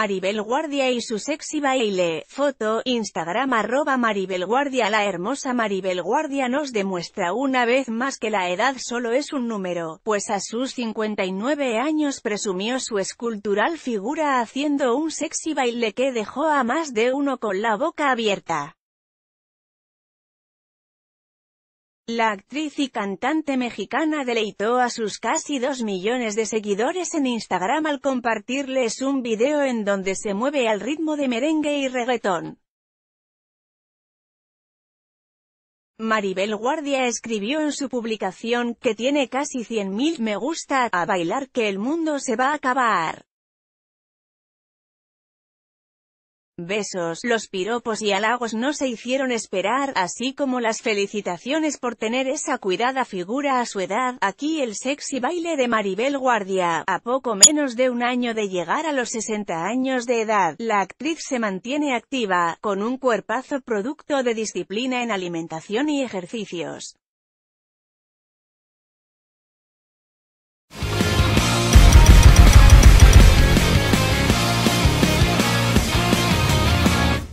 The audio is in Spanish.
Maribel Guardia y su sexy baile, foto, Instagram arroba Maribel Guardia La hermosa Maribel Guardia nos demuestra una vez más que la edad solo es un número, pues a sus 59 años presumió su escultural figura haciendo un sexy baile que dejó a más de uno con la boca abierta. La actriz y cantante mexicana deleitó a sus casi 2 millones de seguidores en Instagram al compartirles un video en donde se mueve al ritmo de merengue y reggaetón. Maribel Guardia escribió en su publicación, que tiene casi 100.000 me gusta, a bailar que el mundo se va a acabar. besos, los piropos y halagos no se hicieron esperar, así como las felicitaciones por tener esa cuidada figura a su edad, aquí el sexy baile de Maribel Guardia, a poco menos de un año de llegar a los 60 años de edad, la actriz se mantiene activa, con un cuerpazo producto de disciplina en alimentación y ejercicios.